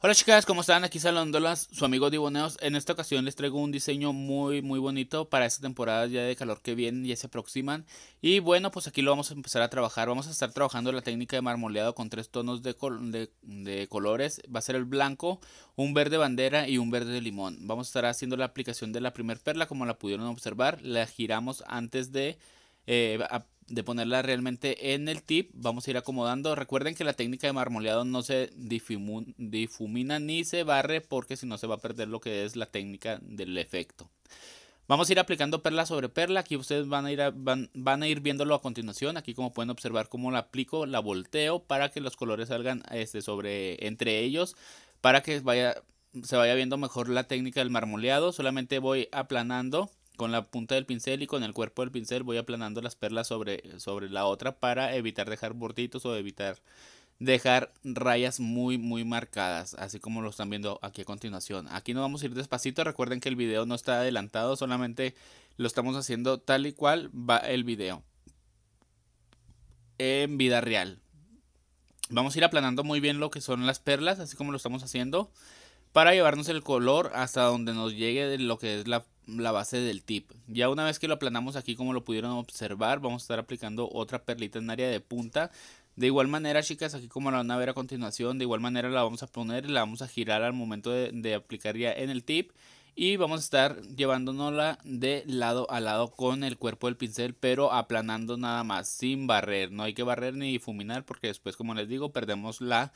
Hola chicas, ¿cómo están? Aquí saludándolas, su amigo Diboneos. En esta ocasión les traigo un diseño muy muy bonito para esta temporada ya de calor que viene, ya se aproximan. Y bueno, pues aquí lo vamos a empezar a trabajar. Vamos a estar trabajando la técnica de marmoleado con tres tonos de, colores. Va a ser el blanco, un verde bandera y un verde limón. Vamos a estar haciendo la aplicación de la primer perla como la pudieron observar. La giramos antes de eh, de ponerla realmente en el tip. Vamos a ir acomodando. Recuerden que la técnica de marmoleado no se difumina ni se barre porque si no se va a perder lo que es la técnica del efecto. Vamos a ir aplicando perla sobre perla. Aquí ustedes van a ir, van, a ir viéndolo a continuación. Aquí como pueden observar cómo la aplico, la volteo para que los colores salgan este, sobre, entre ellos. Para que vaya, se vaya viendo mejor la técnica del marmoleado. Solamente voy aplanando con la punta del pincel y con el cuerpo del pincel voy aplanando las perlas sobre, sobre la otra para evitar dejar borditos o evitar dejar rayas muy muy marcadas así como lo están viendo aquí a continuación aquí nos vamos a ir despacito recuerden que el video no está adelantado solamente lo estamos haciendo tal y cual va el video en vida real vamos a ir aplanando muy bien lo que son las perlas así como lo estamos haciendo para llevarnos el color hasta donde nos llegue lo que es la la base del tip. Ya una vez que lo aplanamos aquí como lo pudieron observar, vamos a estar aplicando otra perlita en área de punta. De igual manera, chicas, aquí como la van a ver a continuación, de igual manera la vamos a poner, la vamos a girar al momento de, de aplicar ya en el tip. Y vamos a estar llevándonosla de lado a lado con el cuerpo del pincel, pero aplanando nada más, sin barrer. No hay que barrer ni difuminar porque después, como les digo, perdemos la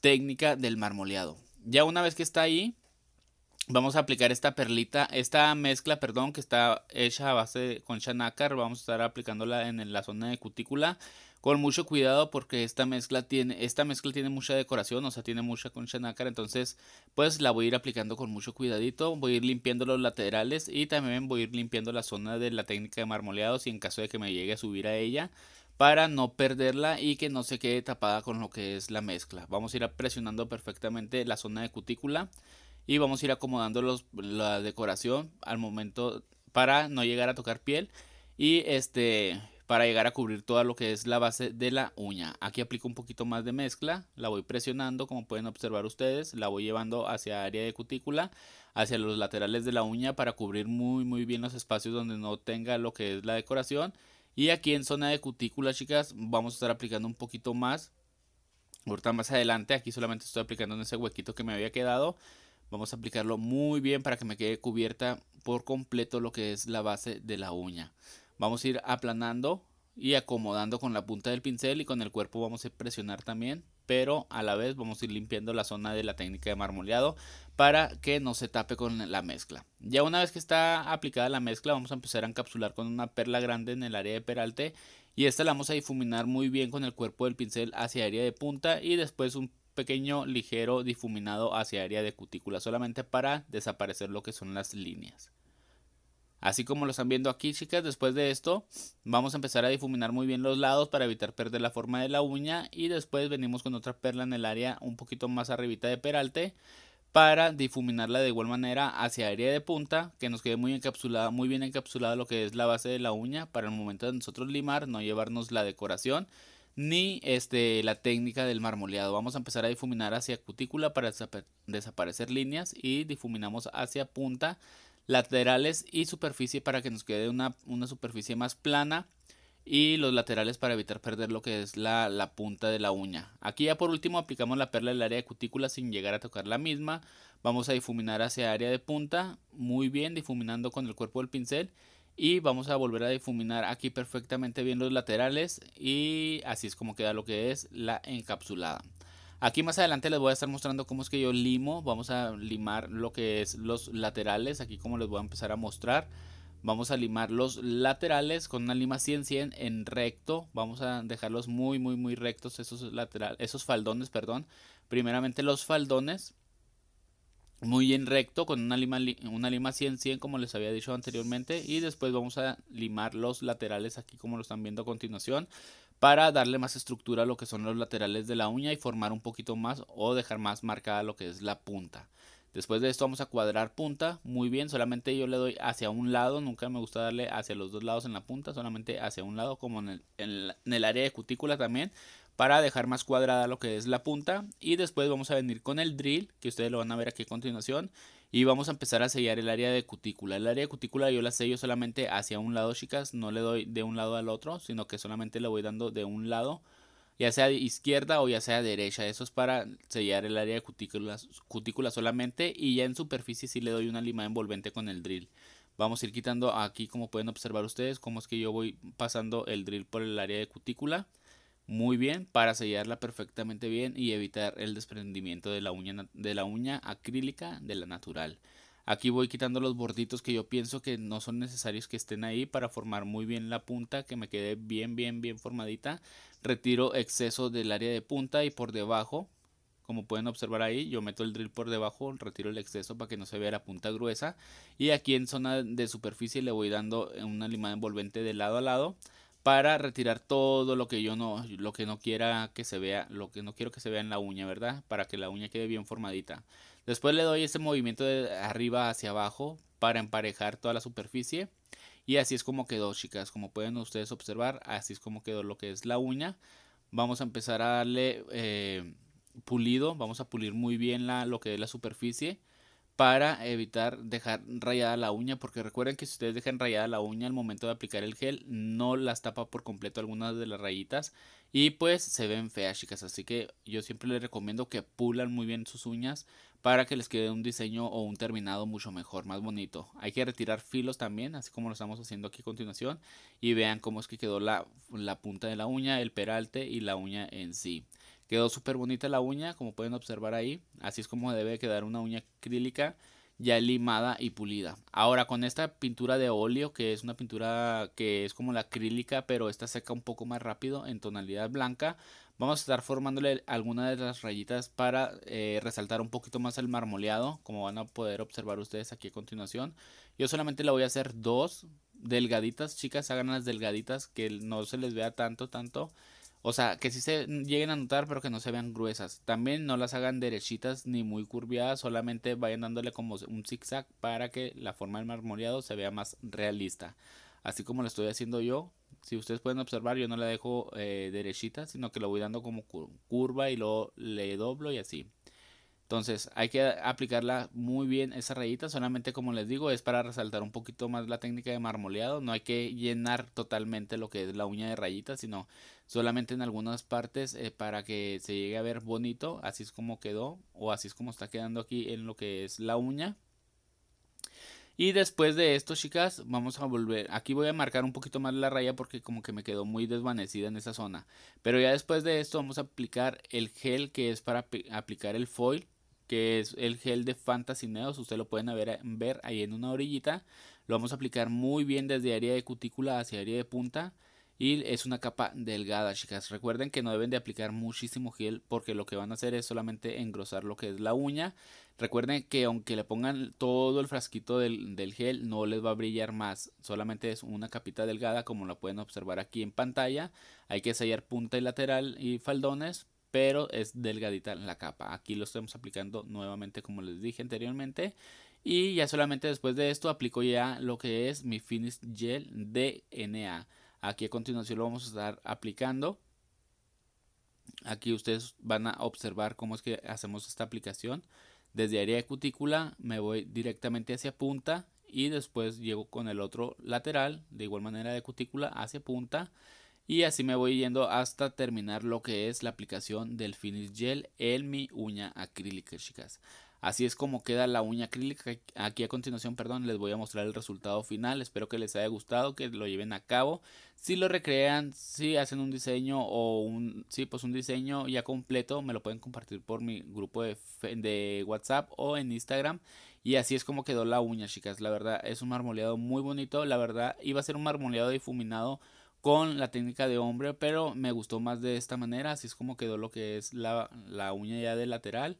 técnica del marmoleado. Ya una vez que está ahí, vamos a aplicar esta perlita, esta mezcla, perdón, que está hecha a base de concha vamos a estar aplicándola en la zona de cutícula con mucho cuidado porque esta mezcla tiene esta mezcla tiene mucha decoración, o sea, tiene mucha concha nácar, entonces pues la voy a ir aplicando con mucho cuidadito, voy a ir limpiando los laterales y también voy a ir limpiando la zona de la técnica de marmoleados y en caso de que me llegue a subir a ella para no perderla y que no se quede tapada con lo que es la mezcla. Vamos a ir presionando perfectamente la zona de cutícula y vamos a ir acomodando la decoración al momento para no llegar a tocar piel y este para llegar a cubrir toda lo que es la base de la uña. Aquí aplico un poquito más de mezcla, la voy presionando como pueden observar ustedes, la voy llevando hacia área de cutícula, hacia los laterales de la uña para cubrir muy muy bien los espacios donde no tenga lo que es la decoración. Y aquí en zona de cutícula chicas vamos a estar aplicando un poquito más. Ahorita más adelante, aquí solamente estoy aplicando en ese huequito que me había quedado Vamos a aplicarlo muy bien para que me quede cubierta por completo lo que es la base de la uña. Vamos a ir aplanando y acomodando con la punta del pincel y con el cuerpo vamos a presionar también. Pero a la vez vamos a ir limpiando la zona de la técnica de marmoleado para que no se tape con la mezcla. Ya una vez que está aplicada la mezcla vamos a empezar a encapsular con una perla grande en el área de peralte y esta la vamos a difuminar muy bien con el cuerpo del pincel hacia área de punta y después un pequeño ligero difuminado hacia área de cutícula solamente para desaparecer lo que son las líneas. Así como lo están viendo aquí chicas, después de esto vamos a empezar a difuminar muy bien los lados para evitar perder la forma de la uña y después venimos con otra perla en el área un poquito más arribita de peralte para difuminarla de igual manera hacia área de punta que nos quede muy encapsulada, muy bien encapsulada lo que es la base de la uña para el momento de nosotros limar, no llevarnos la decoración ni este, la técnica del marmoleado. Vamos a empezar a difuminar hacia cutícula para desaparecer líneas y difuminamos hacia punta, laterales y superficie para que nos quede una, superficie más plana y los laterales para evitar perder lo que es la, la punta de la uña. Aquí ya por último aplicamos la perla del área de cutícula sin llegar a tocar la misma. Vamos a difuminar hacia área de punta, muy bien, difuminando con el cuerpo del pincel y vamos a volver a difuminar aquí perfectamente bien los laterales y así es como queda lo que es la encapsulada. Aquí más adelante les voy a estar mostrando cómo es que yo limo, vamos a limar lo que es los laterales, aquí como les voy a empezar a mostrar. Vamos a limar los laterales con una lima 100-100 en recto. Vamos a dejarlos muy, muy, muy rectos esos, laterales esos faldones. perdón Primeramente los faldones muy bien recto con una lima, una lima 100-100 como les había dicho anteriormente y después vamos a limar los laterales aquí como lo están viendo a continuación para darle más estructura a lo que son los laterales de la uña y formar un poquito más o dejar más marcada lo que es la punta. Después de esto vamos a cuadrar punta, muy bien, solamente yo le doy hacia un lado, nunca me gusta darle hacia los dos lados en la punta, solamente hacia un lado como en el área de cutícula también, para dejar más cuadrada lo que es la punta y después vamos a venir con el drill que ustedes lo van a ver aquí a continuación y vamos a empezar a sellar el área de cutícula el área de cutícula yo la sello solamente hacia un lado chicas no le doy de un lado al otro sino que solamente le voy dando de un lado ya sea de izquierda o ya sea derecha eso es para sellar el área de cutícula, solamente y ya en superficie sí le doy una lima envolvente con el drill vamos a ir quitando aquí como pueden observar ustedes cómo es que yo voy pasando el drill por el área de cutícula muy bien para sellarla perfectamente bien y evitar el desprendimiento de la uña, de la uña acrílica de la natural. Aquí voy quitando los borditos que yo pienso que no son necesarios que estén ahí para formar muy bien la punta, que me quede bien, bien, bien formadita. Retiro exceso del área de punta y por debajo, como pueden observar ahí, yo meto el drill por debajo, retiro el exceso para que no se vea la punta gruesa. Y aquí en zona de superficie le voy dando una limada envolvente de lado a lado para retirar todo lo que yo no, lo que no quiera que se vea, lo que no quiero que se vea en la uña, ¿verdad? Para que la uña quede bien formadita. Después le doy este movimiento de arriba hacia abajo para emparejar toda la superficie. Y así es como quedó, chicas. Como pueden ustedes observar, así es como quedó lo que es la uña. Vamos a empezar a darle eh, pulido. Vamos a pulir muy bien la, lo que es la superficie para evitar dejar rayada la uña, porque recuerden que si ustedes dejan rayada la uña al momento de aplicar el gel, no las tapa por completo algunas de las rayitas y pues se ven feas chicas, así que yo siempre les recomiendo que pulan muy bien sus uñas para que les quede un diseño o un terminado mucho mejor, más bonito. Hay que retirar filos también, así como lo estamos haciendo aquí a continuación, y vean cómo es que quedó la, punta de la uña, el peralte y la uña en sí. Quedó súper bonita la uña, como pueden observar ahí. Así es como debe quedar una uña acrílica ya limada y pulida. Ahora con esta pintura de óleo, que es una pintura que es como la acrílica, pero esta seca un poco más rápido en tonalidad blanca, vamos a estar formándole algunas de las rayitas para eh, resaltar un poquito más el marmoleado, como van a poder observar ustedes aquí a continuación. Yo solamente la voy a hacer dos delgaditas, chicas, hagan las delgaditas, que no se les vea tanto, tanto. O sea, que sí se lleguen a notar, pero que no se vean gruesas. También no las hagan derechitas ni muy curviadas, solamente vayan dándole como un zigzag para que la forma del marmoreado se vea más realista. Así como lo estoy haciendo yo, si ustedes pueden observar, yo no la dejo eh, derechita, sino que lo voy dando como curva y lo le doblo y así. Entonces hay que aplicarla muy bien esa rayita, solamente como les digo es para resaltar un poquito más la técnica de marmoleado, no hay que llenar totalmente lo que es la uña de rayita, sino solamente en algunas partes eh, para que se llegue a ver bonito, así es como quedó o así es como está quedando aquí en lo que es la uña. Y después de esto, chicas, vamos a volver. Aquí voy a marcar un poquito más la raya porque como que me quedó muy desvanecida en esa zona. Pero ya después de esto vamos a aplicar el gel que es para aplicar el foil que es el gel de Fantasineos, ustedes lo pueden ver, ahí en una orillita. Lo vamos a aplicar muy bien desde área de cutícula hacia área de punta. Y es una capa delgada, chicas. Recuerden que no deben de aplicar muchísimo gel porque lo que van a hacer es solamente engrosar lo que es la uña. Recuerden que aunque le pongan todo el frasquito del, del gel, no les va a brillar más. Solamente es una capita delgada como la pueden observar aquí en pantalla. Hay que sellar punta y lateral y faldones pero es delgadita la capa. Aquí lo estamos aplicando nuevamente como les dije anteriormente. Y ya solamente después de esto aplico ya lo que es mi Finish Gel DNA. Aquí a continuación lo vamos a estar aplicando. Aquí ustedes van a observar cómo es que hacemos esta aplicación. Desde área de cutícula me voy directamente hacia punta y después llego con el otro lateral de igual manera de cutícula hacia punta y así me voy yendo hasta terminar lo que es la aplicación del finish gel en mi uña acrílica chicas así es como queda la uña acrílica aquí a continuación perdón les voy a mostrar el resultado final espero que les haya gustado que lo lleven a cabo si lo recrean si hacen un diseño o un sí pues un diseño ya completo me lo pueden compartir por mi grupo de, de whatsapp o en instagram y así es como quedó la uña chicas la verdad es un marmoleado muy bonito la verdad iba a ser un marmoleado difuminado con la técnica de hombre, pero me gustó más de esta manera, así es como quedó lo que es la, uña ya de lateral.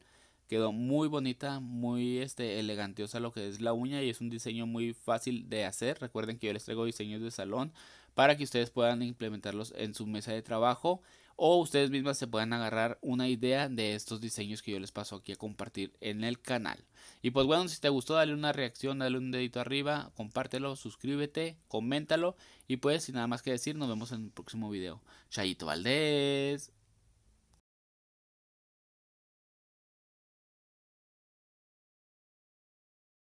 Quedó muy bonita, muy este, eleganteosa lo que es la uña y es un diseño muy fácil de hacer. Recuerden que yo les traigo diseños de salón para que ustedes puedan implementarlos en su mesa de trabajo o ustedes mismas se pueden agarrar una idea de estos diseños que yo les paso aquí a compartir en el canal. Y pues bueno, si te gustó, dale una reacción, dale un dedito arriba, compártelo, suscríbete, coméntalo y pues sin nada más que decir, nos vemos en el próximo video. Chayito Valdés.